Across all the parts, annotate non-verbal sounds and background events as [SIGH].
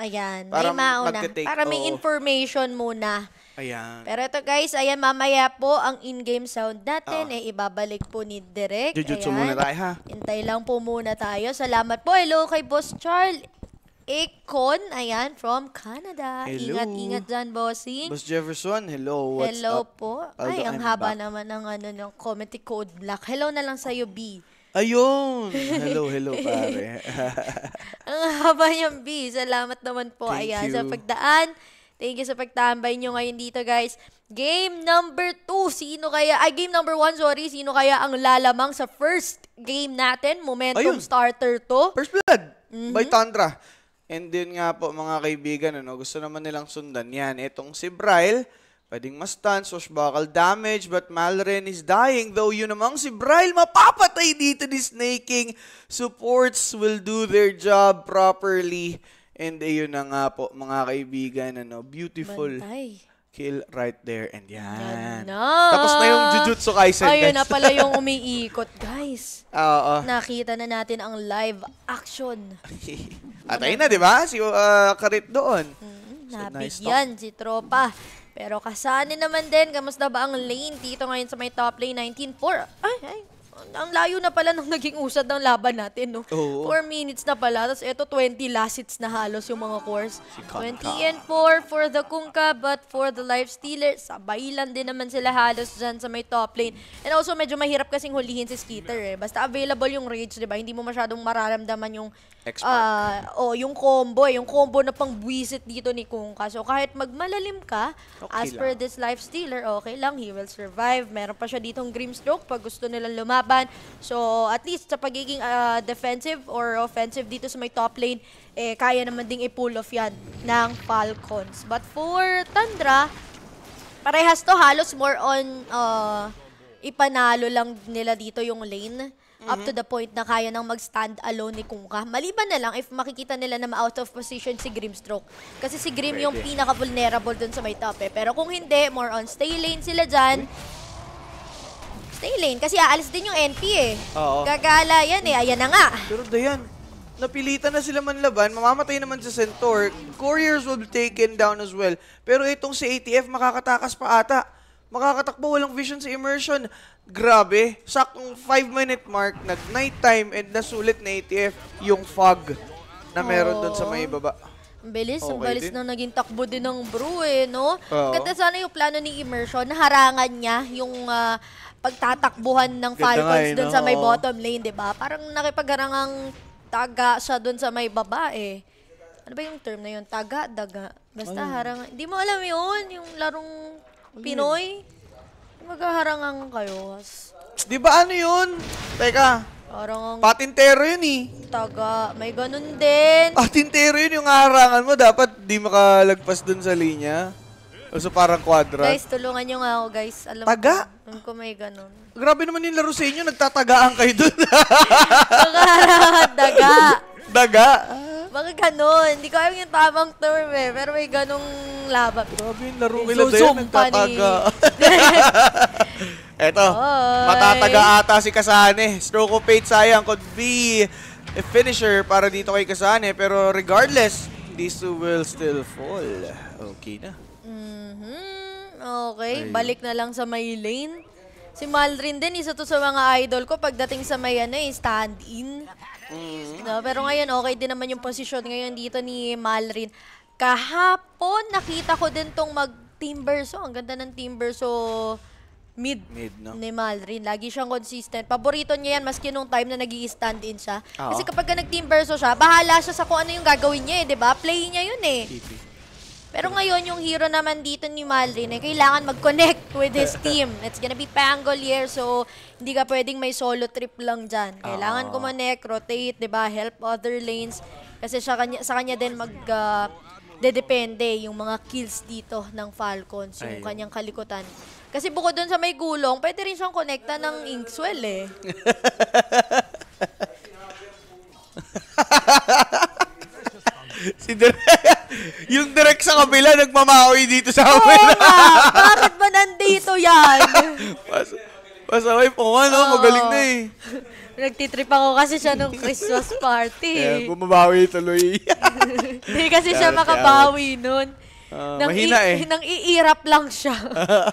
Ayan, para may mauna. Para may oh. information muna. Ayan. Pero ito guys, ayan mamaya po ang in-game sound natin. Oh. Eh, ibabalik po ni Direk. Jujutsu ayan. muna tayo ha. Hintay lang po muna tayo. Salamat po. Hello kay Boss Charles. Akon, ayan, from Canada. Hello. Ingat, ingat dyan, bossing. Boss Jefferson, hello, what's hello up? Hello po. Although Ay, ang I'm haba back. naman ng, ano, ng comment code black. Hello na lang sa'yo, B. Ayun! Hello, [LAUGHS] hello, pare. [LAUGHS] Ang haba niyang B. Salamat naman po, Thank ayan, you. sa pagdaan. Thank you sa pagtambay nyo ngayon dito, guys. Game number 2, sino kaya, ay game number 1, sorry, sino kaya ang lalamang sa first game natin? Momentum Ayun. starter to. First blood mm-hmm. by Tantra. And din nga po mga kaibigan, ano, gusto naman nilang sundan yan. Itong si Bryle, Pwedeng mas stance, bakal damage, but Malren is dying. Though yun namang si Bryle mapapatay dito ni Snake King. Supports will do their job properly. And ayun na nga po mga kaibigan, ano, beautiful. Bantay. Kill right there and yan. na. Tapos na yung Jujutsu Kaisen, Ayun guys. na pala yung umiikot, guys. Oo. Nakita na natin ang live action. [LAUGHS] At ayun na, di ba? Si uh, Karit doon. Mm, so, nice yan, si Tropa pero kasani naman din, kamusta ba ang lane dito ngayon sa may top lane? 19-4. Ay, ay, ang layo na pala ng naging usad ng laban natin, no? Oo. 4 minutes na pala. Tapos ito, 20 last hits na halos yung mga cores. Si 20 and 4 for the Kungka, but for the Life Stealer, sabayilan din naman sila halos dyan sa may top lane. And also, medyo mahirap kasing hulihin si Skitter, eh. Basta available yung rage, di ba? Hindi mo masyadong mararamdaman yung... Uh, oh, yung combo, eh. Yung combo na pang buwisit dito ni Kungka. So, kahit magmalalim ka, okay as lang. per this Life Stealer, okay lang, he will survive. Meron pa siya ditong Grimstroke pag gusto nilang lumapit kalaban. So, at least sa pagiging uh, defensive or offensive dito sa may top lane, eh, kaya naman ding i-pull off yan ng Falcons. But for Tundra, parehas to halos more on uh, ipanalo lang nila dito yung lane. Mm -hmm. Up mm-hmm. to the point na kaya nang mag-stand alone ni Kungka. Maliban na lang if makikita nila na ma-out of position si Grimstroke. Kasi si Grim yung pinaka-vulnerable dun sa may top eh. Pero kung hindi, more on stay lane sila dyan stay lane kasi aalis din yung NP eh. Oo. Gagala yan eh. Ayan na nga. Pero Dayan, napilitan na sila man laban. Mamamatay naman sa Centaur. Couriers will be taken down as well. Pero itong si ATF makakatakas pa ata. Makakatakbo, walang vision sa immersion. Grabe, saktong 5-minute mark, nag-night time, and nasulit na ATF yung fog na meron doon sa may baba. Ang bilis, okay ang bilis din. na naging takbo din ng brew eh, no? Oo. Ganda sana yung plano ni Immersion, naharangan niya yung uh, pagtatakbuhan ng Ganda Falcons nga, doon sa may bottom lane, di ba? Parang nakipagharangang taga siya doon sa may baba eh. Ano ba yung term na yun? Taga, daga. Basta Ano? harangan. Hindi mo alam yun, yung larong ano Pinoy. Maghaharangang kayo. as- Di ba ano yun? Teka, Parang ang patintero yun eh. taga. May ganun din. Patintero yun yung harangan mo. Dapat di makalagpas dun sa linya so parang quadra. Guys, tulungan nyo nga ako, guys. Alam Taga? Ko, ko may ganun. Grabe naman yung laro sa inyo. Nagtatagaan kayo dun. [LAUGHS] Daga. Daga? Baka ganun. Hindi ko alam yung tamang term eh. Pero may ganung laban. Grabe yung laro nila so, dahil nagtataga. [LAUGHS] Eto, Oy. matataga ata si Kasane. Stroke of fate sayang could be a finisher para dito kay Kasane. Pero regardless, this will still fall. Okay na. Mm-hmm. Okay, Ayun. balik na lang sa Maylene. Si Malrin din, isa to sa mga idol ko pagdating sa may ano, eh, stand-in. Mm-hmm. No, pero ngayon, okay din naman yung position ngayon dito ni Malrin. Kahapon, nakita ko din tong mag-timber. So, ang ganda ng timber. So, mid, mid no? ni Malrin. Lagi siyang consistent. Paborito niya yan maski nung time na nag stand in siya. Oo. Kasi kapag nag-team verso siya, bahala siya sa kung ano yung gagawin niya eh, di ba? Play niya yun eh. TV. Pero ngayon, yung hero naman dito ni Malrin, eh, kailangan mag-connect with his [LAUGHS] team. It's gonna be Pangolier, so hindi ka pwedeng may solo trip lang dyan. Kailangan uh ah. -oh. kumonek, rotate, di ba help other lanes. Kasi siya, kanya, sa kanya din mag... Uh, Dedepende yung mga kills dito ng Falcons, yung Ayun. kanyang kalikutan. Kasi bukod doon sa may gulong, pwede rin siyang konekta ng Inkswell eh. [LAUGHS] si Direk yung direct sa kabila, nagmamaoy dito sa amin. Oo nga. Bakit ba nandito yan? Pas, pasaway po nga, no? Magaling na eh. Nagtitrip ako kasi siya nung Christmas party. Yeah, bumabawi tuloy. Hindi [LAUGHS] kasi siya makabawi nun. Uh, nang mahina eh. [LAUGHS] Nang iirap lang siya.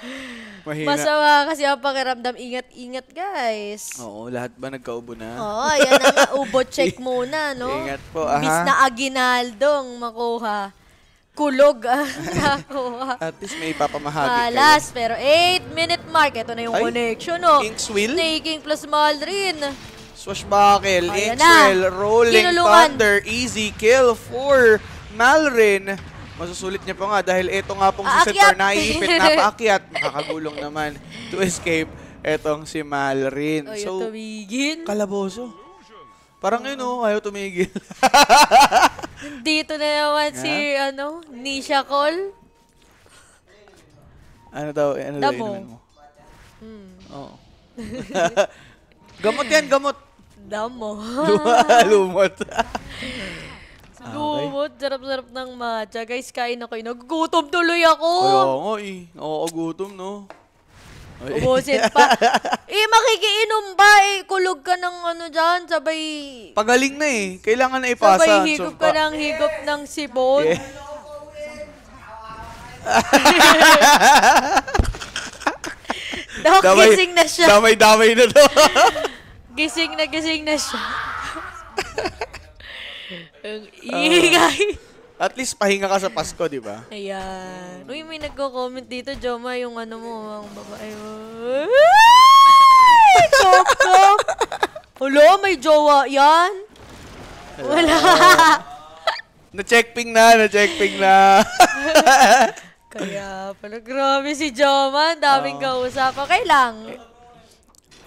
[LAUGHS] mahina. Masawa kasi ang pakiramdam. Ingat-ingat, guys. Oo, lahat ba nagkaubo na? Oo, ayan ang Ubo check muna, no? Ingat po, aha. Miss na aginaldong makuha kulog ang ah, [LAUGHS] ah. At least may papamahagi Malas, ah, kayo. pero 8-minute mark. Ito na yung Ay, connection, no? Oh. Inkswill? Taking plus mahal rin. Swashbuckle, Ayan Rolling Kinulungan. Thunder, easy kill for Malrin. Masusulit niya pa nga dahil ito nga pong si Setor naiipit, [LAUGHS] napaakyat. Makakagulong naman to escape etong si Malrin. Ayaw so, tumigil. Kalaboso. Parang yun, oh, ayaw tumigil. [LAUGHS] Nisha Call? Ano daw, eh, ano daw Damo. mo? Hmm. Oo. [LAUGHS] gamot yan, gamot. Damo. [LAUGHS] Lumot. [LAUGHS] Ah, okay. Lumot. Sarap-sarap ng matcha. Guys, kain ako. Eh. Nagugutom tuloy ako. Oo nga eh. Oo, gutom, no? Ay. Ubusin pa. eh, makikiinom ba? Eh, kulog ka ng ano dyan, sabay... Pagaling na eh. Kailangan na ipasa. Sabay higop ka ng higop ng sibon. Yeah. [LAUGHS] Dok, damay, gising na siya. Damay-damay na to. [LAUGHS] gising na, gising na siya. Ang ingay. Uh, at least pahinga ka sa Pasko, di ba? Ayan. Uy, may nagko-comment dito, Joma, yung ano mo, ang babae mo. Coco! Hello, may jowa yan? Wala. na-checkping na, na-checkping na. [LAUGHS] Kaya pala, grabe si Joman. Daming oh. kausap. Okay lang.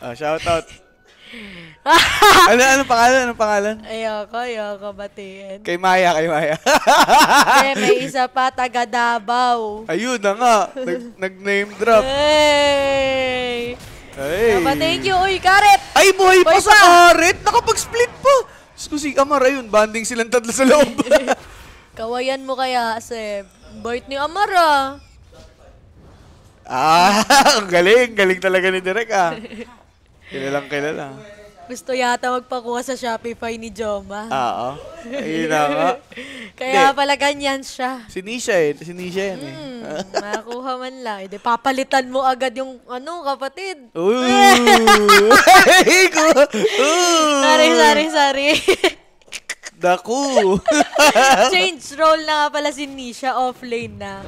Uh, ah, shout out. [LAUGHS] ano, ano pangalan? Ano pangalan? Ayoko, ayoko batiin. Kay Maya, kay Maya. Hindi, [LAUGHS] may isa pa, taga Dabaw. Ayun na nga, nag, name drop. Hey! Hey! Napa, thank you, uy, Karet! Ay, buhay pa, pa sa Karet! Nakapag-split pa! Diyos ko si Amar, ayun, banding silang tatlo sa loob. [LAUGHS] Kawayan mo kaya, Seb. Bait ni Amara. Ah, [LAUGHS] galing. Galing talaga ni Direk ah. Kilalang kilala. Gusto yata magpakuha sa Shopify ni Joma. Ah, Oo. Oh. Ayun na [LAUGHS] Kaya Hindi. pala ganyan siya. Si Nisha eh. Si Nisha yan eh. Hmm, makakuha man lang. Ede, papalitan mo agad yung ano, kapatid. Ooh! [LAUGHS] Ooh! Sorry, sorry, sorry. Daku! [LAUGHS] Change role na nga pala si Nisha. Offlane na.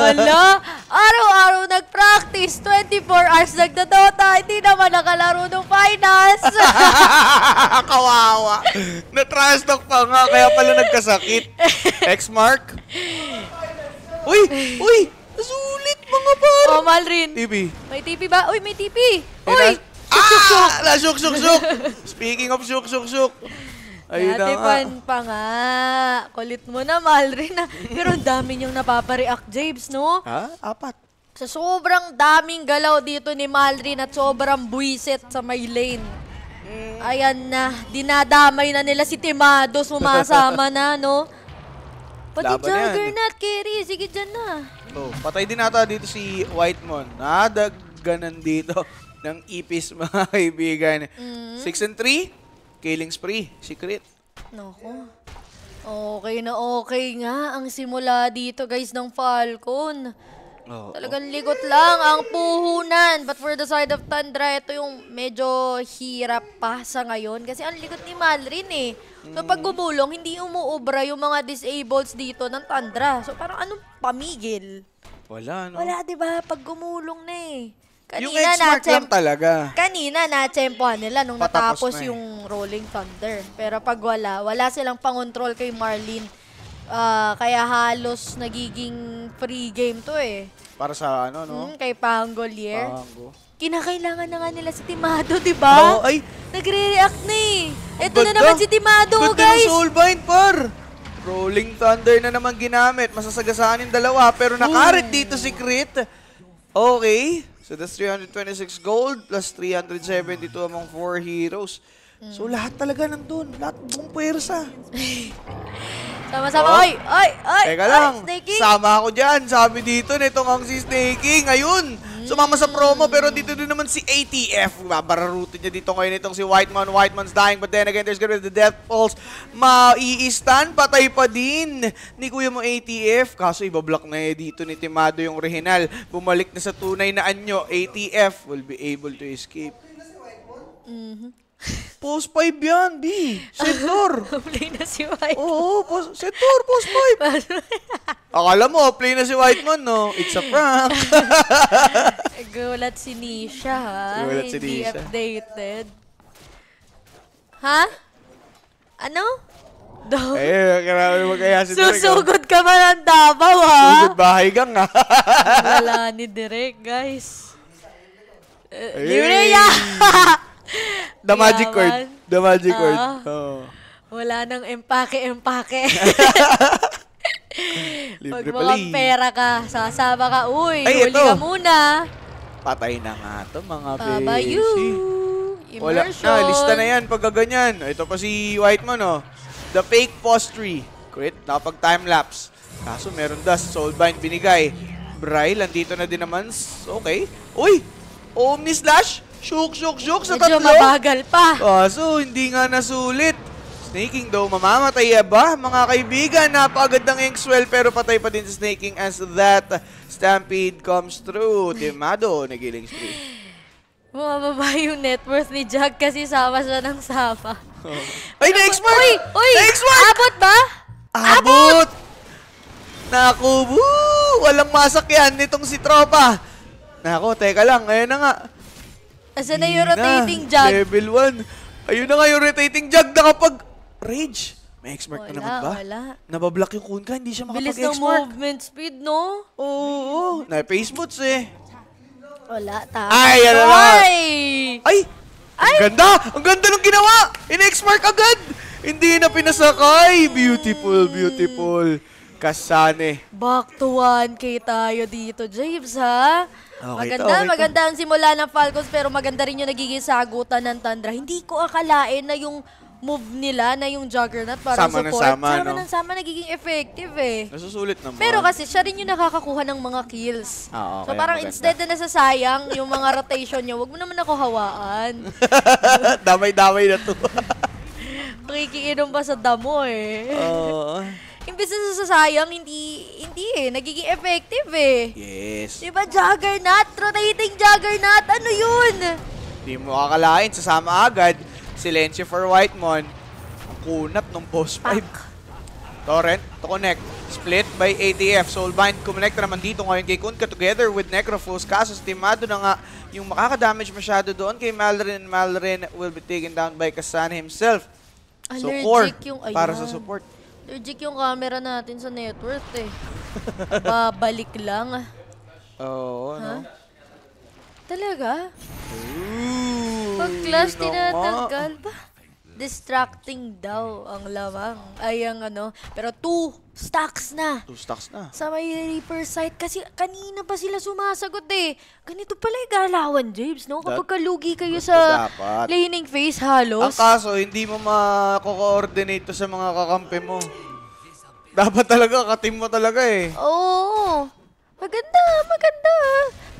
Hala! Araw-araw nag-practice. 24 hours nagdodota. Hindi naman nakalaro ng finals. [LAUGHS] Kawawa. Natrastock pa nga. Kaya pala nagkasakit. [LAUGHS] X-Mark? Uy! Uy! Sulit mga par! Oh, Malrin. TV. May TV ba? Uy, may TV! Uy! Hey, Uy! Ah! Suk, suk, suk. Speaking of suk, suk, suk. Ayun Ate Pan pa nga. Kulit mo na, mahal rin na. Pero ang dami niyang napapareact, James, no? Ha? Apat. Sa sobrang daming galaw dito ni Malrin at sobrang buwisit sa may lane. Mm. Ayan na, dinadamay na nila si Timado, sumasama na, no? Pati Laban Juggernaut, Kerry, sige dyan na. Oh, patay din ata dito si Whitemon. Nadagganan dito [LAUGHS] ng ipis, mga kaibigan. 6 mm. and 3. Killing spree, secret. Nako. Okay na okay nga ang simula dito guys ng Falcon. Oh, Talagang oh. ligot lang ang puhunan. But for the side of Tundra, ito yung medyo hirap pa sa ngayon. Kasi ang ligot ni Malrin eh. So mm. pag gumulong, hindi umuobra yung mga disables dito ng Tundra. So parang anong pamigil? Wala, no? Wala, di ba? Pag gumulong na eh. Kanina yung x lang talaga. Kanina, na-tempohan nila nung natapos na eh. yung Rolling Thunder. Pero pag wala, wala silang pang-control kay Marlene. Uh, kaya halos nagiging free game to eh. Para sa ano, no? Mm, kay Pangolier. Pango. Kinakailangan na nga nila si Timado, di ba? Oh, ay! Nagre-react na eh. Ito na naman si Timado, Ba't guys! Ba't soulbind, par? Rolling Thunder na naman ginamit. Masasagasaan yung dalawa, pero nakarit hmm. dito si Crit. Okay. So that's 326 gold plus 372 among 4 heroes. So hmm. lahat talaga nandun. Lahat buong pwersa. [LAUGHS] Sama-sama. Oh. Oy! Oy! Oy! Teka lang. Snaking. Sama ako dyan. Sabi dito, netong ang si Snaking. Ayun! Sumama sa promo, pero dito din naman si ATF. Babararutin niya dito ngayon itong si Whiteman. Whiteman's dying, but then again, there's gonna be the death pulse. Maiistan, patay pa din ni Kuya mo ATF. Kaso ibablock na eh dito ni Timado yung original. Bumalik na sa tunay na anyo. ATF will be able to escape. Mm-hmm. Post 5 yan, B. Sector. play [LAUGHS] na si White. Oo, post, sector, post 5. [LAUGHS] Akala mo, play na si White man, no? It's a prank. [LAUGHS] Gulat si Nisha, ha? Gulat si Hindi updated. Ha? Ano? Daw. Eh, karami magkaya si Direk. Oh. Susugod ka ba ng Davao, ha? Susugod bahay gang, ah. Wala ni Direk, guys. Eh, Hey! Libre The magic Yaman. word. The magic Oo. word. Oo. Oh. Wala nang empake-empake. [LAUGHS] Libre pala. mukhang eh. pera ka, sasaba ka, uy, Ay, huli ito. ka muna. Patay na nga to mga Babayu. beshi. Wala Immersion. na, lista na yan pagka ganyan. Ito pa si White Whiteman, oh. The fake postery. Crit, napag time lapse. Kaso meron dust, soulbind binigay. Bry, nandito na din naman. Okay. Uy! Omni Slash! Shook, shook, shook sa tatlo. Medyo mabagal pa. Oh, so, hindi nga nasulit. Snaking daw, mamamatay ba? Mga kaibigan, napagad ng Inkswell pero patay pa din sa snaking as that stampede comes through. [LAUGHS] Timado, nagiling spree. Bumababa yung net worth ni Jack kasi sama siya ng Sapa. Oh. Ay, na-expert! Uy, uy! Na-expert! Abot ba? Abot! Abot! Naku, woo! Walang masakyan nitong si Tropa. Nako, teka lang, ngayon na nga. Asan na yung rotating jug? Level 1. Ayun na nga yung rotating jug. Nakapag rage. May X-Mark na naman ba? Wala, Nabablock yung Kunka. Hindi siya makapag-X-Mark. Bilis ng movement speed, no? Oo. oo. Na-face boots eh. Wala, tama. Ay, yan na Ay! Ay! Ang ganda! Ang ganda ng ginawa! In-X-Mark agad! Hindi na pinasakay! Beautiful, beautiful. Kasane. Back to 1K tayo dito, James, ha? Okay, maganda, okay, maganda ang simula ng Falcons pero maganda rin yung nagiging sagutan ng Tundra. Hindi ko akalain na yung move nila na yung Juggernaut para sama support. Sama, sama no? sama, nagiging effective eh. Nasusulit naman. Pero kasi siya rin yung nakakakuha ng mga kills. Ah, okay, so parang maganda. instead na nasasayang yung mga rotation niya, wag mo naman ako hawaan. [LAUGHS] Damay-damay na to. Nakikiinom [LAUGHS] pa sa damo eh. Oo. Uh, imbes na sasayang, hindi, hindi eh. Nagiging effective eh. Yes. Diba, Juggernaut? Rotating Juggernaut? Ano yun? Hindi mo kakalain. Sasama agad. Silencio for Whitemon. Ang kunat ng boss 5. Torrent to connect. Split by ATF. Soulbind kumonekta naman dito ngayon kay Kunka together with Necrofus. Kaso stimado na nga yung makakadamage masyado doon kay Malrin. And Malrin will be taken down by Kasan himself. Allergic so core yung, ayan. para sa support. Allergic yung camera natin sa net worth eh. Babalik lang. Oo, oh, ano? Talaga? Ooh, Pag class tinatanggal ba? Distracting daw ang lamang. Ay, ang ano. Pero two stacks na. Two stacks na. Sa may Reaper site. Kasi kanina pa sila sumasagot eh. Ganito pala yung galawan, James, no? Kapag kalugi kayo sa dapat. laning phase, halos. Ang kaso, hindi mo mako to sa mga kakampi mo. Dapat talaga, katim mo talaga eh. Oo. Maganda, maganda.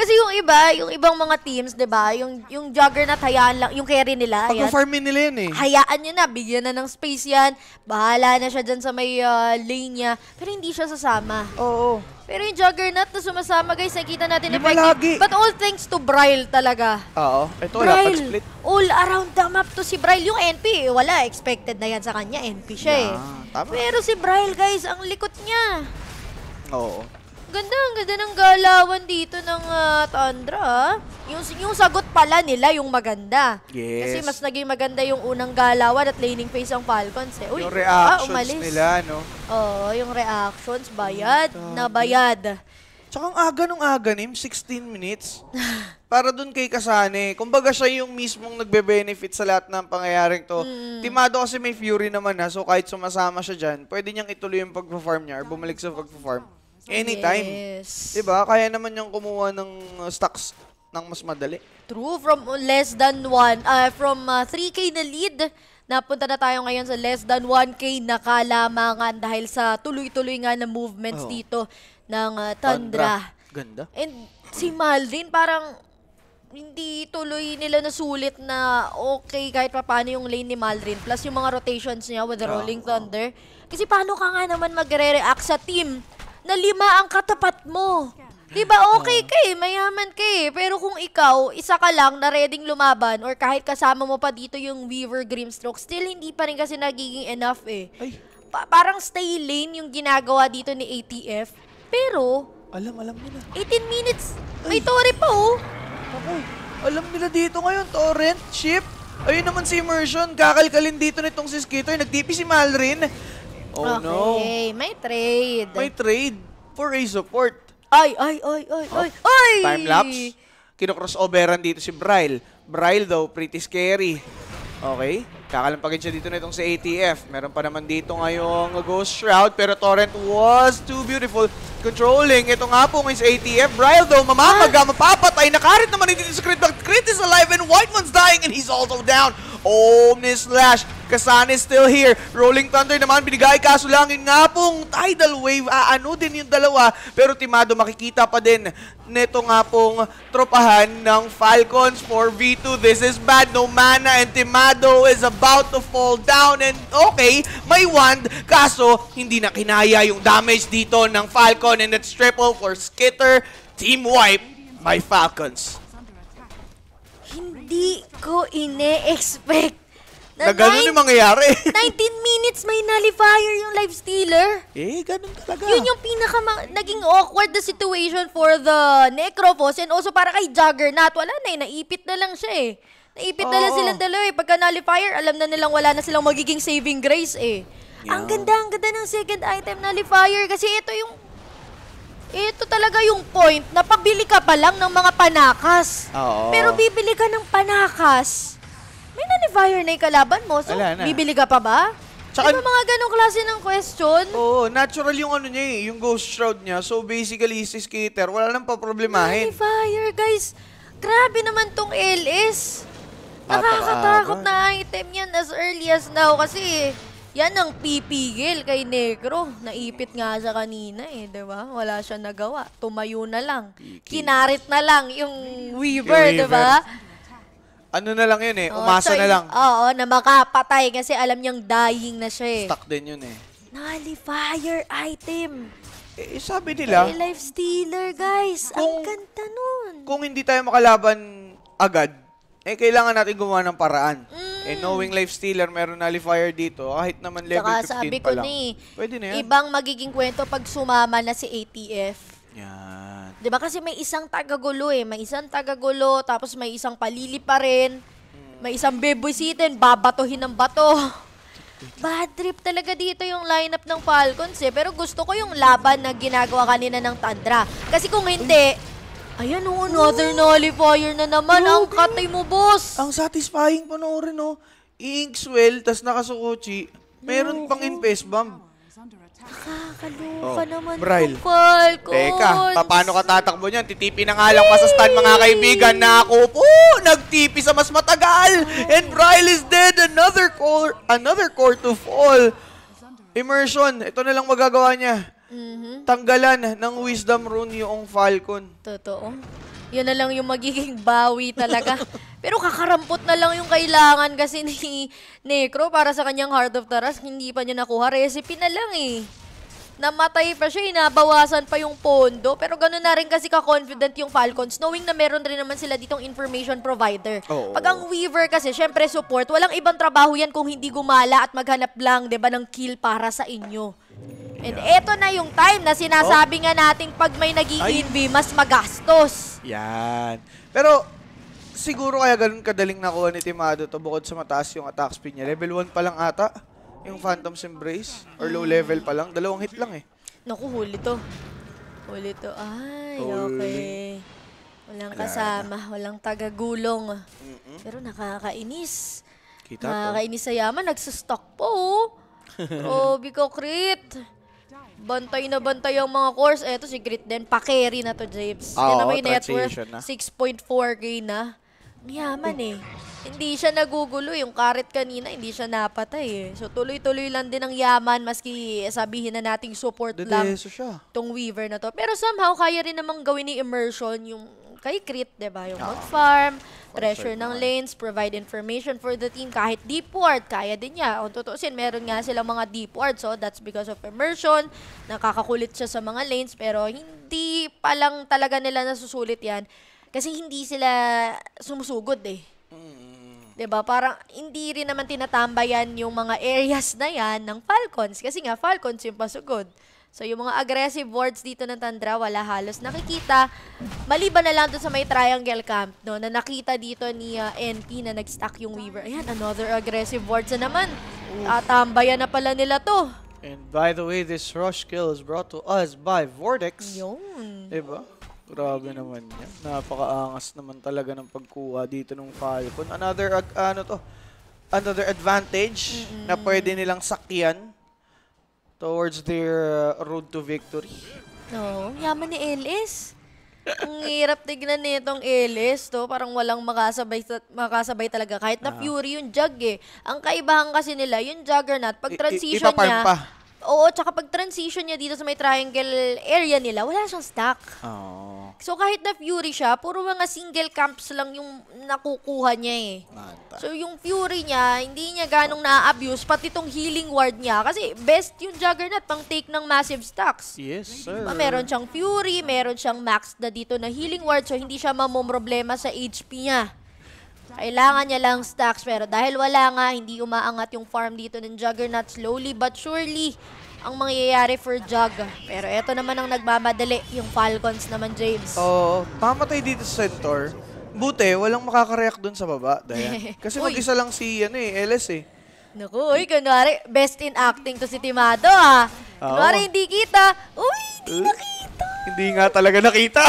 Kasi yung iba, yung ibang mga teams, 'di ba? Yung yung juggernaut hayaan lang yung carry nila. Pag-farmin nila yun eh. Hayaan niyo na, bigyan na ng space 'yan. Bahala na siya diyan sa may uh, lane niya, pero hindi siya sasama. Oo. Pero yung juggernaut na sumasama, guys, nakita natin Di effective. Lagi. But all thanks to Bryle talaga. Oo. Ito wala split all around the map to si Bryle. Yung NP, wala. Expected na yan sa kanya. NP siya eh. tama. Pero si Bryle, guys, ang likot niya. Oo. Ganda, ang ganda ng galawan dito ng uh, Tundra. Ah. Yung, yung sagot pala nila, yung maganda. Yes. Kasi mas naging maganda yung unang galawan at laning phase ang Falcons eh. Uy, yung ah, reactions ah, nila, no? Oo, yung reactions, bayad oh, na bayad. Tsaka ang aga nung aga nim, 16 minutes. [LAUGHS] Para dun kay Kasane. Kumbaga siya yung mismong nagbe-benefit sa lahat ng pangyayaring to. Mm. Timado kasi may Fury naman na. so kahit sumasama siya dyan, pwede niyang ituloy yung pag-farm niya or bumalik sa pag-farm. Anytime. Yes. 'Di diba? Kaya naman yung kumuha ng uh, stocks ng mas madali. True from uh, less than 1 uh, from uh, 3k na lead Napunta na tayo ngayon sa less than 1K na kalamangan dahil sa tuloy-tuloy nga na movements oh. dito ng uh, Tundra. Tundra. Ganda. And si Maldin parang hindi tuloy nila nasulit na okay kahit paano yung lane ni Malrin plus yung mga rotations niya with the ah, Rolling oh, Thunder. Kasi paano ka nga naman magre-react sa team na lima ang katapat mo. Diba, okay ka eh, mayaman ka eh. Pero kung ikaw, isa ka lang na ready lumaban or kahit kasama mo pa dito yung Weaver Grimstroke, still hindi pa rin kasi nagiging enough eh. Pa- parang stay lane yung ginagawa dito ni ATF. Pero... Alam, alam nila. 18 minutes! May Ay. Tori pa oh! Ako, alam nila dito ngayon, Torrent, Ship. Ayun naman si Immersion, kakalkalin dito nitong si Skitter. Nagtipi si Malrin. Oh, okay. no. Okay, may trade. May trade for a support. Ay, ay, ay, ay, oh. ay, ay! Time-lapse. Kinocrossoveran dito si Bryle. Bryle though, pretty scary. Okay. Kakalampagin siya dito na itong si ATF. Meron pa naman dito ngayong Ghost Shroud, pero Torrent was too beautiful. Controlling, ito nga po ngayon si ATF. Bryle though, mamamaga, ah. mapapatay. Nakarit naman dito sa Crit, but Crit is alive and White One's dying and he's also down. Omni Slash, Kasan is still here. Rolling Thunder naman, binigay kaso lang yun nga pong tidal wave. Aano ah, din yung dalawa, pero timado makikita pa din neto nga pong tropahan ng Falcons for V2. This is bad, no mana and timado is about about to fall down and okay, may wand kaso hindi na kinaya yung damage dito ng Falcon and it's triple for Skitter. Team wipe by Falcons. Hindi ko ine-expect na, na ganun yung mangyayari. 19 [LAUGHS] minutes may nullifier yung life stealer. Eh, ganun talaga. Yun yung pinaka naging awkward the situation for the Necrophos and also para kay Juggernaut. Wala na eh, naipit na lang siya eh. Naipit na lang silang dalawa eh. Pagka nullifier, alam na nilang wala na silang magiging saving grace eh. Ang ganda, ang ganda ng second item nullifier kasi ito yung ito talaga yung point na pabili ka pa lang ng mga panakas. Oo. Pero bibili ka ng panakas. May nullifier na yung kalaban mo, so bibili ka pa ba? Tsaka- Diba mga ganong klase ng question? Oo, natural yung ano niya eh, yung ghost shroud niya. So basically, si skater, wala nang paproblemahin. Nullifier, guys. Grabe naman tong LS. Nakakatakot na item yan as early as now kasi yan ang pipigil kay Negro. Naipit nga sa kanina eh, di ba? Wala siya nagawa. Tumayo na lang. Kinarit na lang yung Weaver, di ba? Ano na lang yun eh, oh, umasa oh, so, na lang. Oo, na makapatay kasi alam niyang dying na siya eh. Stuck din yun eh. Nullifier item. Eh, eh, sabi nila... Eh, life stealer, guys. Kung, ang ganda nun. Kung hindi tayo makalaban agad, eh kailangan natin gumawa ng paraan. Eh, mm. Eh knowing life stealer, meron nullifier dito, kahit naman level Saka 15 sabi ko lang. Ni, eh, Pwede na yan. Ibang magiging kwento pag sumama na si ATF. Yan. 'Di ba kasi may isang tagagulo eh, may isang tagagulo, tapos may isang palili pa rin. Hmm. May isang babysitin, babatohin ng bato. Bad trip talaga dito yung lineup ng Falcons eh. Pero gusto ko yung laban na ginagawa kanina ng Tandra. Kasi kung hindi, Ayan o, oh, another nullifier na naman. Ang katay mo, boss! Ang satisfying panoorin, oh. no? Inkswell, tas nakasukuchi. Meron pang infest bomb. Nakakaloka oh, naman Bryle. yung Falcons. Teka, paano ka tatakbo niyan? Titipi na nga lang pa sa stand mga kaibigan na ako po. Nagtipi sa mas matagal. And Bryle is dead. Another core, another core to fall. Immersion, ito na lang magagawa niya mm-hmm. tanggalan ng wisdom rune yung Falcon. Totoo. Yun na lang yung magiging bawi talaga. [LAUGHS] Pero kakarampot na lang yung kailangan kasi ni Necro para sa kanyang Heart of Taras. Hindi pa niya nakuha. Recipe na lang eh namatay pa siya, inabawasan eh. pa yung pondo. Pero ganun na rin kasi ka-confident yung Falcons, knowing na meron rin naman sila ditong information provider. Oo. Pag ang Weaver kasi, syempre support, walang ibang trabaho yan kung hindi gumala at maghanap lang, di ba, ng kill para sa inyo. And yeah. eto na yung time na sinasabi oh. nga nating pag may nag-i-envy, mas magastos. Yan. Pero siguro kaya ganun kadaling nakuha ni Timado to bukod sa mataas yung attack speed niya. Level 1 pa lang ata, yung Phantom's Embrace, or low level pa lang. Dalawang hit lang eh. Naku, huli to. Huli to. Ay, huli. okay. Walang kasama, walang tagagulong. Mm -mm. Pero nakakainis. Kita nakakainis po. sa yaman, nagsustock po. [LAUGHS] oh, ka, Crit. Bantay na bantay ang mga cores. Eto si Crit din. Pa-carry na to, James. Oo, Yan naman ah, yung oh, net worth. 6.4k na. Yaman eh. Hindi siya nagugulo. Yung karet kanina, hindi siya napatay eh. So tuloy-tuloy lang din ang yaman maski sabihin na nating support lang Dedeso siya. tong Weaver na to. Pero somehow, kaya rin namang gawin ni Immersion yung kay Crit, di ba? Yung ah, mag-farm, treasure ng lanes, provide information for the team. Kahit deep ward, kaya din niya. Kung tutusin, meron nga silang mga deep ward. So that's because of Immersion. Nakakakulit siya sa mga lanes pero hindi pa lang talaga nila nasusulit yan kasi hindi sila sumusugod eh. Mm. 'Di ba? Parang hindi rin naman tinatambayan yung mga areas na 'yan ng Falcons kasi nga Falcons yung pasugod. So, yung mga aggressive wards dito ng Tandra, wala halos nakikita. Maliban na lang doon sa may triangle camp, no, na nakita dito ni uh, NP na nag-stack yung Weaver. Ayan, another aggressive wards na naman. Tatambayan na pala nila to. And by the way, this rush kill is brought to us by Vortex. Yun. Diba? Grabe naman yan. Napakaangas naman talaga ng pagkuha dito ng Falcon. Another, uh, ano to, another advantage mm -hmm. na pwede nilang sakyan towards their uh, road to victory. No, yaman ni Ellis. Ang hirap tignan nitong Ellis, to. Parang walang makasabay, makasabay talaga. Kahit na ah. Fury yung Jug, eh. Ang kaibahan kasi nila, yung Juggernaut, pag transition I- niya, Oo, tsaka pag transition niya dito sa may triangle area nila, wala siyang stack. Oo. So kahit na Fury siya, puro mga single camps lang yung nakukuha niya eh. Nata. So yung Fury niya, hindi niya ganong na-abuse, pati tong healing ward niya. Kasi best yung Juggernaut pang take ng massive stacks. Yes, sir. Diba? Meron siyang Fury, meron siyang Max na dito na healing ward, so hindi siya mamomroblema sa HP niya. Kailangan niya lang stacks pero dahil wala nga, hindi umaangat yung farm dito ng Juggernaut. Slowly but surely, ang mangyayari for Jug. Pero eto naman ang nagmamadali, yung Falcons naman, James. Oo, oh, pamatay dito sa center. Buti, walang makakareact dun sa baba, Dayan. [LAUGHS] Kasi mag-isa lang si ano, eh, LS eh. Naku, uy, kunwari, best in acting to si Timado, ha? Oh. Kunwari, hindi kita. Uy, hindi nakita. Hindi nga talaga nakita.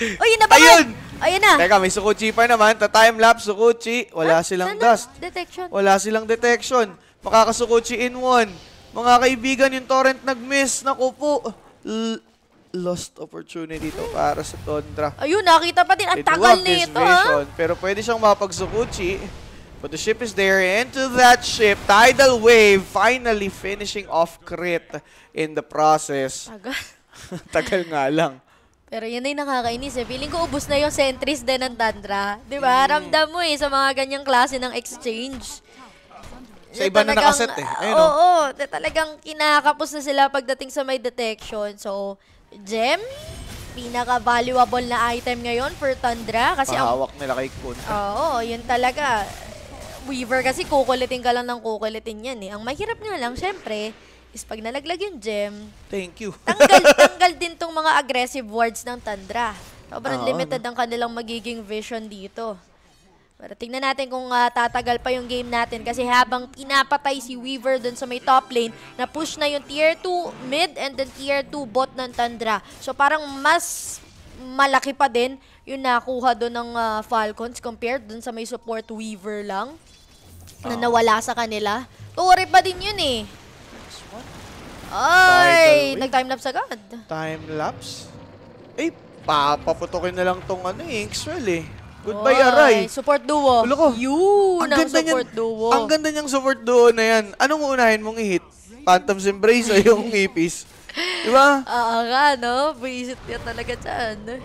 uy, nabangan! Ayun! Ayun na. Teka, may Sukuchi pa naman. ta time lapse, Sukuchi. Wala ah, silang dust. Detection. Wala silang detection. Makakasukuchi in one. Mga kaibigan, yung torrent nag-miss. Naku po. L lost opportunity to para sa Tondra. Ayun, nakita pa din. Ang tagal nito, ha? Pero pwede siyang mapagsukuchi. But the ship is there. Into that ship, Tidal Wave finally finishing off Crit in the process. Tagal. [LAUGHS] tagal nga lang. Pero yun ay nakakainis eh. Feeling ko ubus na yung sentries din ng Tandra. Di ba? Mm. Ramdam mo eh sa mga ganyang klase ng exchange. Sa iba na nakaset eh. Ayun, oo, oh. oo, talagang kinakapos na sila pagdating sa may detection. So, Gem, pinaka-valuable na item ngayon for Tundra. Kasi Pahawak ang, nila kay Kun. Oo, yun talaga. Weaver kasi kukulitin ka lang ng kukulitin yan eh. Ang mahirap nga lang, syempre, is pag nalaglag yung gem, Thank you. [LAUGHS] tanggal, tanggal din tong mga aggressive words ng Tandra. Sobrang Oo, limited ang kanilang magiging vision dito. Pero tingnan natin kung ah, tatagal pa yung game natin kasi habang pinapatay si Weaver dun sa may top lane, na-push na yung tier 2 mid and then tier 2 bot ng Tandra. So parang mas malaki pa din yung nakuha dun ng ah, Falcons compared dun sa may support Weaver lang na nawala sa kanila. Tore pa din yun eh. Ay! Nag-timelapse agad. Timelapse? Eh, papaputokin na lang tong ano, eh, Inkswell eh. Goodbye, Oy, Aray. Support duo. Ulo ko. Yun ang, ang support niyan, duo. Ang ganda niyang support duo na yan. Anong unahin mong i-hit? Phantom's Embrace o yung [LAUGHS] ipis? Diba? Oo nga, no? Buisit niya talaga dyan.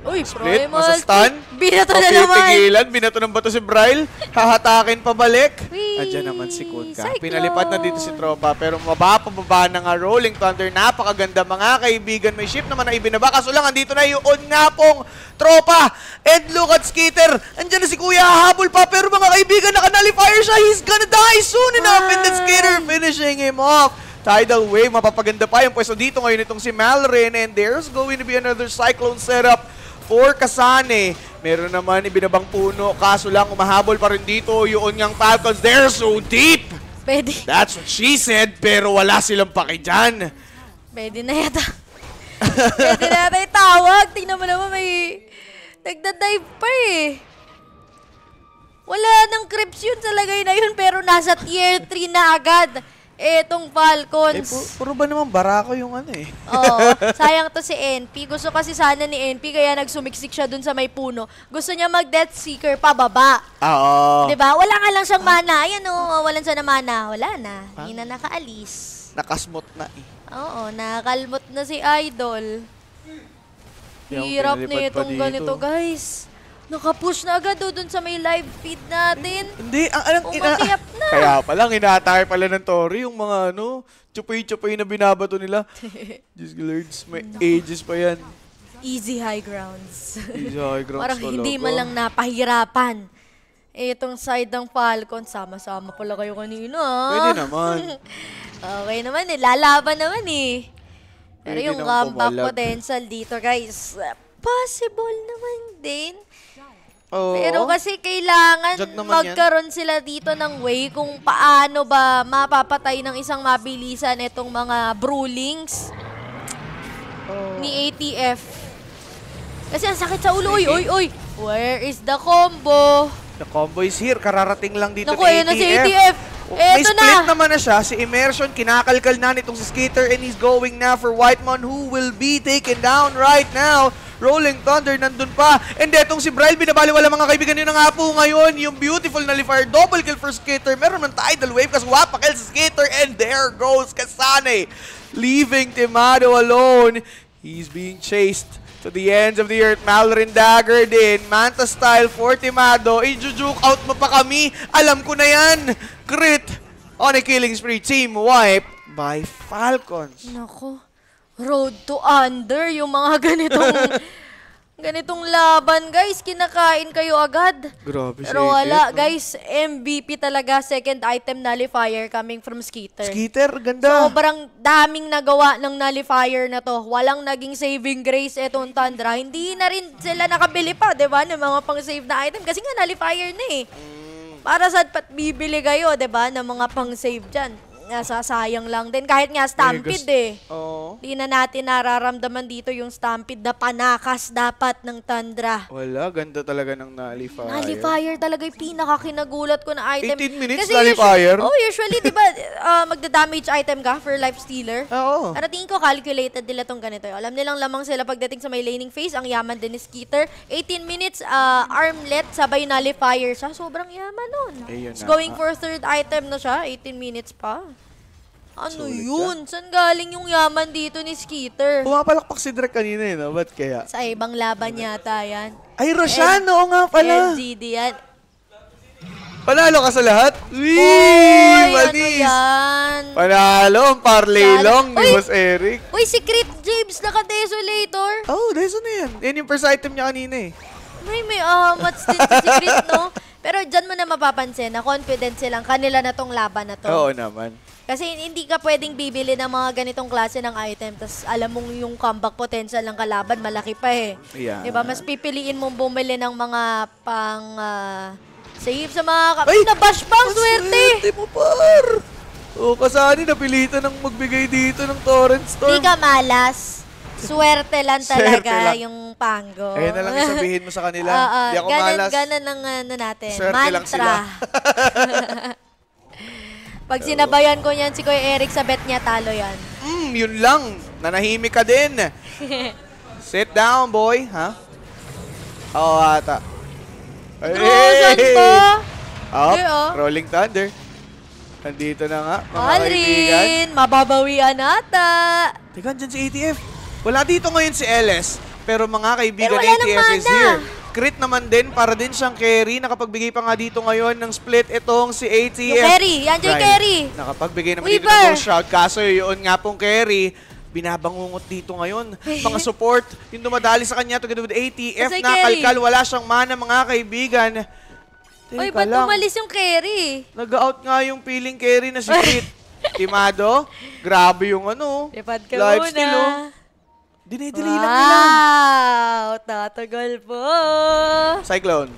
Uy, Split, Proemal. masastan. Binato na naman. Pipigilan, binato ng bato si Bryle. Hahatakin pabalik. Andiyan naman si Kunka. Cyclone. Pinalipat na dito si Tropa. Pero mababa, baba na nga Rolling Thunder. Napakaganda mga kaibigan. May ship naman na ibinaba. Kaso lang, andito na yung on nga pong Tropa. And look at Skater. Andiyan na si Kuya. Hahabol pa. Pero mga kaibigan, naka-nullifier siya. He's gonna die soon enough. Wow. And then ah. Skater finishing him off. Tidal Wave, mapapaganda pa yung pwesto dito ngayon itong si Malrin and there's going to be another Cyclone setup for Kasane. Meron naman ibinabang puno, kaso lang umahabol pa rin dito. Yun ngang Falcons, they're so deep! Pwede. That's what she said, pero wala silang paki dyan. Pwede na yata. Pwede na yata itawag. Tingnan mo naman may Nagda-dive pa eh. Wala nang creeps yun sa lagay na yun, pero nasa tier 3 na agad. Etong Falcons. Eh, puro ba naman barako yung ano eh? Oo. [LAUGHS] Sayang to si NP. Gusto kasi sana ni NP kaya nagsumiksik siya dun sa may puno. Gusto niya mag-death seeker pababa. Ah, oo. 'Di ba? Wala nga lang siyang mana. Ayan oh, walan siya na mana. Wala na. Hindi na ah. nakaalis. Nakasmot na eh. Oo, nakalmot na si Idol. Hirap na itong ganito, guys. Nakapush na agad oh, doon sa may live feed natin. Hindi, ang alam, oh, ina... na. Kaya pala, inaatake pala ng Tori yung mga ano, tsupoy-tsupoy na binabato nila. [LAUGHS] Diyos Lords, may ages pa yan. Easy high grounds. Easy high grounds Parang hindi man lang napahirapan. Eh, itong side ng Falcon, sama-sama pala kayo kanina. Pwede naman. [LAUGHS] okay naman eh, lalaban naman eh. Pero Pwede yung comeback potential dito guys, possible naman din. Oo. Pero kasi kailangan Jug yan. sila dito ng way kung paano ba mapapatay ng isang mabilisan itong mga brulings Oo. Oh. ni ATF. Kasi ang sakit sa ulo. Uy, uy, uy. Where is the combo? The combo is here. Kararating lang dito Naku, ni ATF. ayun na si ATF. Oh, May split na. naman na siya. Si Immersion, kinakalkal na nitong si Skater and he's going now for White Whiteman who will be taken down right now. Rolling Thunder nandun pa. And etong si Bryle, binabaliwala mga kaibigan yun ng apo ngayon. Yung beautiful na Lifire, double kill for Skater. Meron ng Tidal Wave kasi wapakel si Skater. And there goes Kasane, leaving Timado alone. He's being chased to the ends of the earth. Malrin Dagger din. Manta style for Timado. I-juke out mo pa kami. Alam ko na yan. Crit on a killing spree. Team wipe by Falcons. Nako road to under yung mga [LAUGHS] ganitong ganitong laban, guys. Kinakain kayo agad. Grabe Pero wala, guys. MVP talaga. Second item nullifier coming from Skeeter. Skeeter, ganda. Sobrang daming nagawa ng nullifier na to. Walang naging saving grace etong Tundra. Hindi na rin sila nakabili pa, di ba, ng mga pang-save na item. Kasi nga nullifier na eh. Mm. Para saan pat bibili kayo, di ba, ng mga pang-save dyan. Nasasayang lang din. Kahit nga stampede eh. Oo. Di na natin nararamdaman dito yung stampede na panakas dapat ng Tundra. Wala, ganda talaga ng nalifier. Nullifier talaga yung pinakakinagulat ko na item. 18 minutes nullifier? Usually, oh, usually, di ba, [LAUGHS] uh, magda-damage item ka for life stealer? Oo. Pero tingin ko, calculated nila tong ganito. Eh. Alam nilang lamang sila pagdating sa may laning phase, ang yaman din ni Skeeter. 18 minutes, uh, armlet, sabay nullifier siya. Sobrang yaman nun. Ayun na. Going for third item na siya, 18 minutes pa. Ano Sulit yun? Ka? San galing yung yaman dito ni Skeeter? Pumapalakpak si Drek kanina eh, no? Ba't kaya? Sa ibang laban yata yan. Ay, Roshan! Oo nga pala! LGD yan. Panalo ka sa lahat? Uy! Uy Ano yan? Panalo ang parlay long ni Boss Eric. Uy, si secret James naka-desolator. Oh, deso na yan. Yan yung first item niya kanina eh. May may ahmats uh, din si secret, no? [LAUGHS] Pero dyan mo na mapapansin na confident silang kanila na tong laban na to. Oo naman. Kasi hindi ka pwedeng bibili ng mga ganitong klase ng item tapos alam mong yung comeback potential ng kalaban malaki pa eh. Yeah. 'Di ba? Mas pipiliin mong bumili ng mga pang uh, ah, save sa mga ka- Ay! Nabash pa ang swerte! Swerte mo par! O, oh, kasani napilitan ng magbigay dito ng Torrent Storm. Hindi ka malas. Swerte lang talaga Swerte lang. yung pango. Eh na lang sabihin mo sa kanila. [LAUGHS] Oo, Di ako ganan, malas. Ganan ang ano natin. Swerte Mantra. lang sila. [LAUGHS] Pag sinabayan ko niyan si Kuya Eric sa bet niya, talo yan. Mm, yun lang. Nanahimik ka din. [LAUGHS] Sit down, boy. Ha? Huh? Oo, oh, ata. Ay! Rosan po! Up, Here, oh. Rolling Thunder. Nandito na nga, mga Alrin, kaibigan. mababawian ata. Teka, dyan si ATF. Wala dito ngayon si LS, pero mga kaibigan, pero ATF is here. Crit naman din, para din siyang carry. Nakapagbigay pa nga dito ngayon ng split itong si ATF. Yung carry, yan yung carry. Nakapagbigay naman Weaver. dito ng Ghost Shroud. Kaso yun nga pong carry, binabangungot dito ngayon. [LAUGHS] Mga support, yung dumadali sa kanya together with ATF na kalkal. Wala siyang mana mga kaibigan. Teka Oy, ba't lang. umalis yung carry? Nag-out nga yung feeling carry na si Crit. [LAUGHS] Timado, grabe yung ano. Lipad ka muna. Lifesteal, oh. Dinidelay wow. lang nila. Wow! Tatagal po. Cyclone.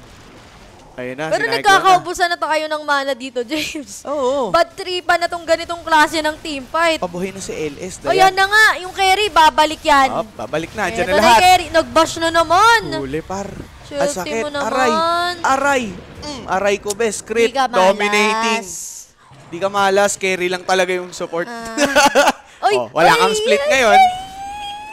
Ayun na, Pero nagkakaubusan na. na to kayo ng mana dito, [LAUGHS] James. Oo. Bad tripa na tong ganitong klase ng team fight. Pabuhay na si LS. Dayan. O yan na nga, yung carry, babalik yan. Oh, babalik na, dyan na lahat. Ito na carry, nag-bash na naman. Huli, par. Ang sakit, mo naman. aray, aray. Mm, aray ko, best crit, dominating. Di ka malas, carry lang talaga yung support. Uh. [LAUGHS] Oy, oh, wala oy, kang split ngayon. Ay, ay.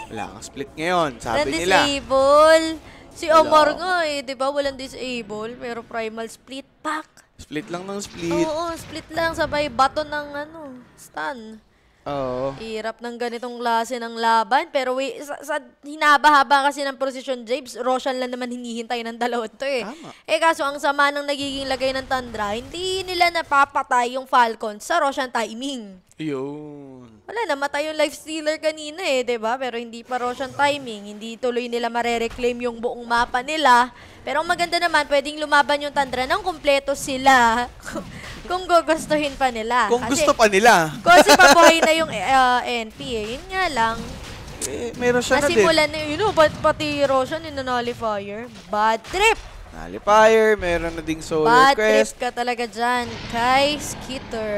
Wala kang split ngayon, sabi Walang nila. disable. Si Omar Wala. nga eh, di ba? Walang disable, pero primal split pack. Split lang ng split. Oo, split lang. Sabay bato ng ano, stun. Oo. Hirap ng ganitong klase ng laban. Pero we, sa, sa hinaba-haba kasi ng position, James, Roshan lang naman hinihintay ng dalawa to eh. Tama. Eh kaso ang sama ng nagiging lagay ng Tundra, hindi nila napapatay yung Falcon sa Roshan timing. Yun. Wala, namatay yung life stealer kanina eh, ba diba? Pero hindi pa Roshan timing. Hindi tuloy nila marereclaim yung buong mapa nila. Pero ang maganda naman, pwedeng lumaban yung Tandra ng kumpleto sila. [LAUGHS] kung gugustuhin pa nila. Kung kasi, gusto pa nila. kasi pabuhay [LAUGHS] na yung uh, ah, NP eh. Yun nga lang. Eh, meron siya na din. Nasimulan na, yun know, pati Roshan in the nullifier. Bad trip! Nullifier, meron na ding Solar Bad Crest. trip ka talaga dyan Kai Skitter.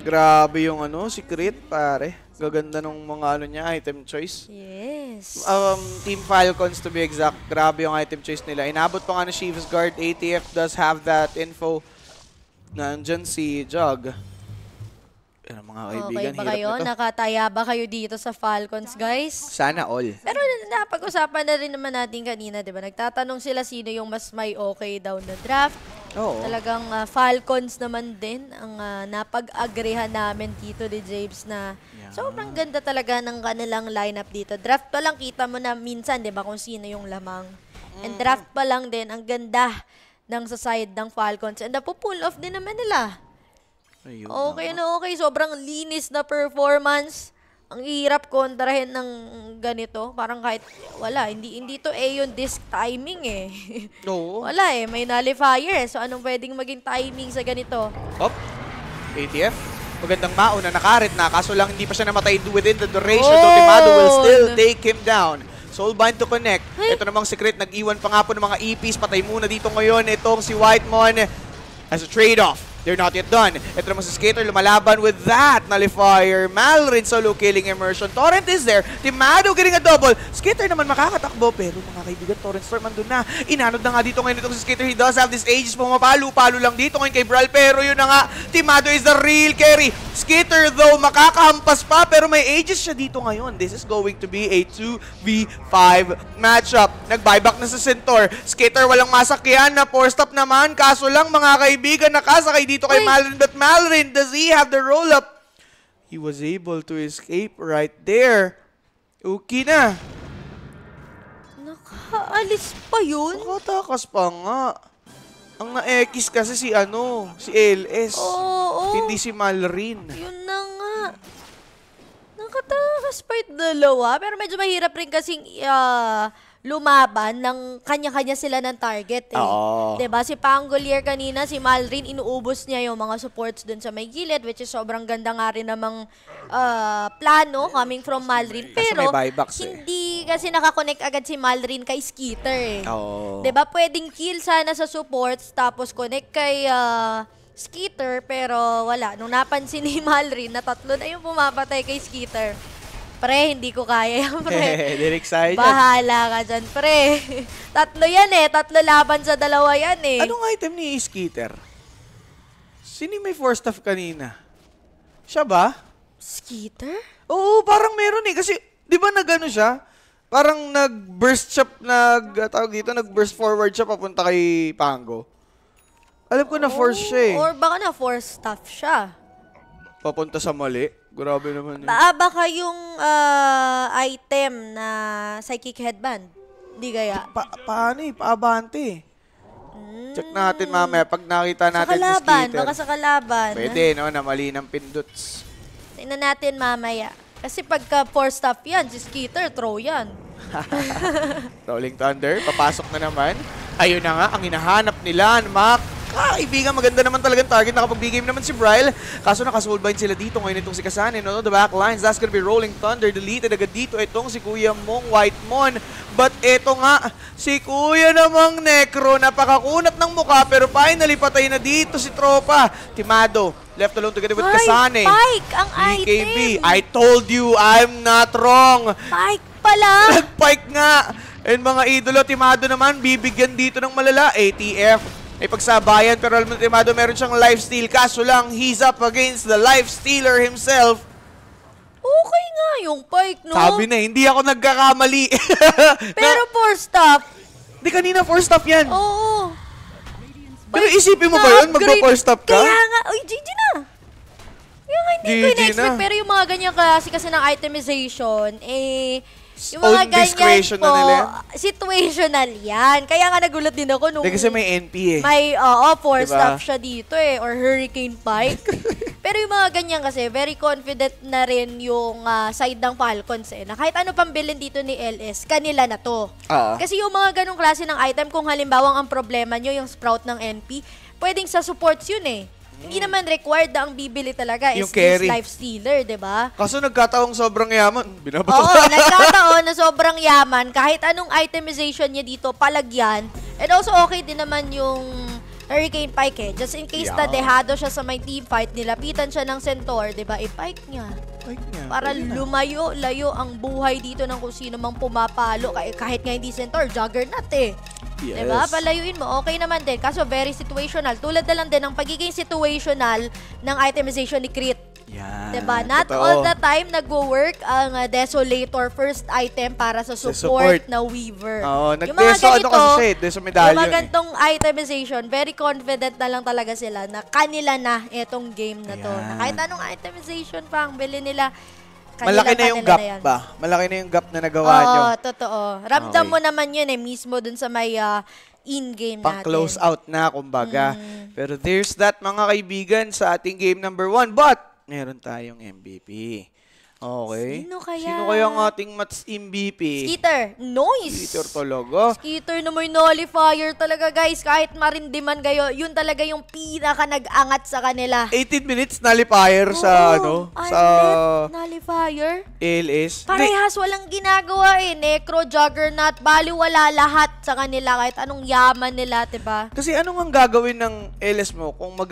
Grabe yung ano, secret pare. Gaganda ng mga ano niya, item choice. Yes. Um, Team Falcons, to be exact, grabe yung item choice nila. Inabot pa nga ng Sheaves Guard. ATF does have that info. Nandyan si Jog. Ano mga oh, kaibigan, okay ba kayo? hirap Nakataya ba kayo dito sa Falcons, guys? Sana all. Pero napag-usapan na rin naman natin kanina, di ba? Nagtatanong sila sino yung mas may okay daw na draft. Oo. Talagang ah, Falcons naman din ang ah, napag-agrehan namin dito ni James na Yeah. sobrang ganda talaga ng kanilang lineup dito. Draft pa lang kita mo na minsan, di ba, kung sino yung lamang. And mm. draft pa lang din, ang ganda ng sa side ng Falcons. And napupull off din naman nila. Ayun okay na okay. Sobrang linis na performance. Ang hirap kontrahin ng ganito. Parang kahit wala. Hindi, hindi to eh yung disc timing eh. No. [LAUGHS] wala eh. May nullifier. Eh. So anong pwedeng maging timing sa ganito? Hop. ATF. Magandang maon na nakarit na. Kaso lang hindi pa siya namatay within the duration. Oh. Dotimado will still take him down. Soulbind to connect. Ay. Ito namang secret. Nag-iwan pa nga po ng mga EPs. Patay muna dito ngayon itong si Whitemon as a trade-off. They're not yet done. Ito naman si Skater, lumalaban with that. Nullifier, Malrin solo killing immersion. Torrent is there. Timado getting a double. Skater naman makakatakbo. Pero mga kaibigan, Torrent Storm andun na. Inanod na nga dito ngayon itong si Skater. He does have this ages. Pumapalo-palo lang dito ngayon kay Bral. Pero yun na nga, Timado is the real carry. Skater though, makakahampas pa. Pero may ages siya dito ngayon. This is going to be a 2v5 matchup. Nag-buyback na sa Centaur. Skater walang masakyan na 4-stop naman. Kaso lang mga kaibigan, nakasakay dito kay Malrin. But Malrin, does he have the roll-up? He was able to escape right there. Uki na. Nakaalis pa yun? Nakatakas pa nga. Ang na-X kasi si ano, si LS. oo. Hindi si Malrin. Yun na nga. Nakatakas pa yung dalawa. Pero medyo mahirap rin kasing uh, lumaban ng kanya-kanya sila ng target eh. Oo. 'Di ba? Si Pangolier kanina, si Malrin inuubos niya yung mga supports dun sa may gilid which is sobrang ganda nga rin namang uh, plano coming from Malrin. Pero kasi eh. hindi kasi nakakonect agad si Malrin kay Skeeter eh. Oo. 'Di ba? Pwedeng kill sana sa supports tapos connect kay uh, Skeeter pero wala. Nung napansin ni [LAUGHS] Malrin na tatlo na yung pumapatay kay Skeeter, Pre, hindi ko kaya yan, pre. [LAUGHS] Direk sa Bahala ka dyan, pre. Tatlo yan eh. Tatlo laban sa dalawa yan eh. Anong item ni Skitter? Sino may four staff kanina? Siya ba? Skitter? Oo, parang meron eh. Kasi, di ba nagano siya? Parang nag-burst siya, nag, ah, tawag dito, nag-burst forward siya papunta kay Pango. Alam ko na force siya eh. Oh, or baka na force staff siya. Papunta sa mali. Grabe naman yun. Ah, baka yung ah, item na psychic headband. Hindi kaya. Pa paano eh? Paabante. Eh. Hmm. Check natin mamaya pag nakita natin sa kalaban, Skeeter. baka sa kalaban. Pwede, ah. no? Na mali ng pinduts. Tingnan natin mamaya. Kasi pagka four stuff yan, si Skeeter, throw yan. [LAUGHS] Rolling Thunder, papasok na naman. Ayun na nga, ang hinahanap nila, Mac. Kakaibigan, ah, maganda naman talagang target. Nakapag-big game naman si Bryle. Kaso nakasoulbind sila dito ngayon itong si Kasanin. No? The back lines, that's gonna be Rolling Thunder. Deleted agad dito itong si Kuya Mong White Mon. But eto nga, si Kuya namang Necro. Napakakunat ng mukha pero finally patay na dito si Tropa. Timado, left alone together with Kasane. Pike, ang BKB. item. I told you, I'm not wrong. Pike pala. Nag-pike [LAUGHS] nga. And mga idolo, timado naman, bibigyan dito ng malala. ATF, may pagsabayan pero Alvin Trimado meron siyang lifesteal. Kaso lang, he's up against the lifestealer himself. Okay nga yung pike, no? Sabi na, hindi ako nagkakamali. [LAUGHS] pero na, four stuff. Hindi, kanina four stuff yan. Oo. Pero isipin mo ba yun? Magpa-four stop ka? Kaya nga. Uy, GG na. Yung hindi ko in-expect. Pero yung mga ganyan kasi kasi ng itemization, eh yung mga Own ganyan po, na nila? situational yan. Kaya nga nagulat din ako nung... kasi may NP eh. May, oo, uh, forced diba? stop siya dito eh, or hurricane pike. [LAUGHS] Pero yung mga ganyan kasi, very confident na rin yung uh, side ng Falcons eh, na kahit ano pang bilhin dito ni LS, kanila na to. Uh-huh. Kasi yung mga ganong klase ng item, kung halimbawa ang problema nyo, yung sprout ng NP, pwedeng sa supports yun eh. Hindi naman required na ang bibili talaga is Yung carry. this life stealer, di ba? Kaso nagkataong sobrang yaman, binabato. Oo, [LAUGHS] nagkataon na sobrang yaman. Kahit anong itemization niya dito, palagyan. And also, okay din naman yung Hurricane Pike eh. Just in case Yeah. na dehado siya sa may team fight, nilapitan siya ng Centaur, di ba? I-pike eh, niya para lumayo, layo ang buhay dito ng kung sino mang pumapalo. Kahit nga hindi center, juggernaut eh. Diba? Yes. Diba? Palayuin mo. Okay naman din. Kaso very situational. Tulad na lang din ng pagiging situational ng itemization ni Crete. Yeah. Diba? Not Totoo. all the time nagwo-work ang uh, desolator first item para sa support, sa support. na weaver. Oo, nag-deso ano kasi siya, deso medalyo. Yung mga ganitong eh. itemization, very confident na lang talaga sila na kanila na itong game na to. Ayan. Na kahit anong itemization pa ang bili nila, kanila, Malaki na yung gap na ba? Malaki na yung gap na nagawa Oo, nyo. Oo, totoo. Ramdam okay. mo naman yun eh, mismo dun sa may uh, in-game natin. Pang-close out na, kumbaga. Mm. Pero there's that, mga kaibigan, sa ating game number one. But, meron tayong MVP. Okay. Sino kaya? Sino kaya ang ating match MVP? Skeeter. Noise. Skeeter talaga. Skeeter na may nullifier talaga, guys. Kahit marindiman kayo, yun talaga yung pinaka nag-angat sa kanila. 18 minutes nullifier Oo, sa ano? Sa nullifier? LS. Parehas walang ginagawa eh. Necro, Juggernaut, bali wala lahat sa kanila kahit anong yaman nila, 'di ba? Kasi anong ang gagawin ng LS mo kung mag